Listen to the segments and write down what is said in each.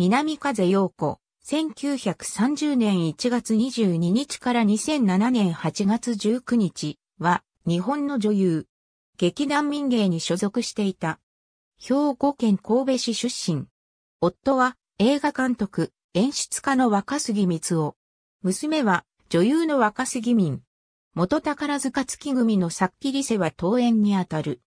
南風陽子、1930年1月22日から2007年8月19日は、日本の女優。劇団民芸に所属していた。兵庫県神戸市出身。夫は映画監督、演出家の若杉光夫。娘は女優の若杉民。元宝塚月組のさっきり世は登園にあたる。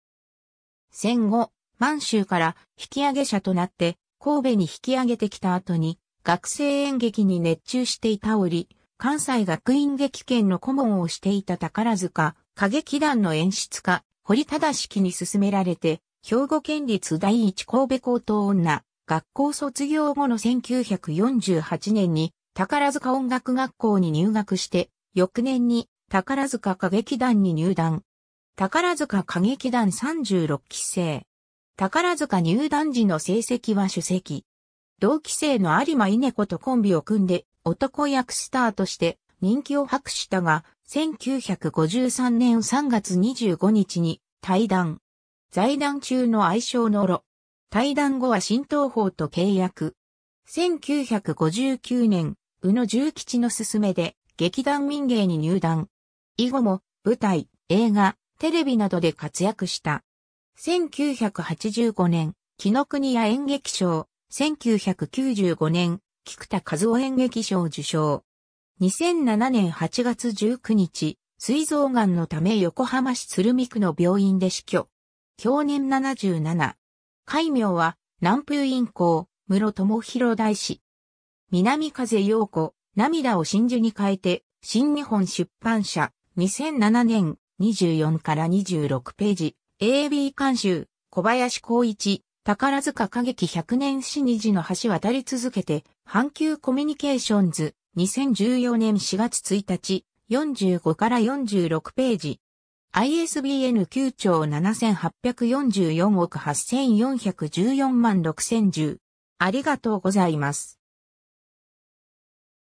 戦後、満州から引き上げ者となって神戸に引き上げてきた後に、学生演劇に熱中していた折、関西学院劇研の顧問をしていた宝塚、歌劇団の演出家、堀正式に勧められて、兵庫県立第一神戸高等女、学校卒業後の1948年に、宝塚音楽学校に入学して、翌年に宝塚歌劇団に入団。宝塚歌劇団36期生。宝塚入団時の成績は主席。同期生の有馬稲子とコンビを組んで男役スターとして人気を博したが、1953年3月25日に退団。財団中の愛称のろ。退団後は新東宝と契約。1959年、宇野重吉の勧めで劇団民芸に入団。以後も舞台、映画、テレビなどで活躍した。1985年、木の国屋演劇賞、1995年、菊田和夫演劇賞受賞。2007年8月19日、水臓癌のため横浜市鶴見区の病院で死去。享年77。戒名は、南風院校、室智広大師。南風陽子、涙を真珠に変えて、新日本出版社、2007年24から26ページ。AB 監修、小林光一、宝塚歌劇100年に虹の橋渡り続けて、阪急コミュニケーションズ、2014年4月1日、45から46ページ。ISBN 9兆7844億8414万6010。ありがとうございます。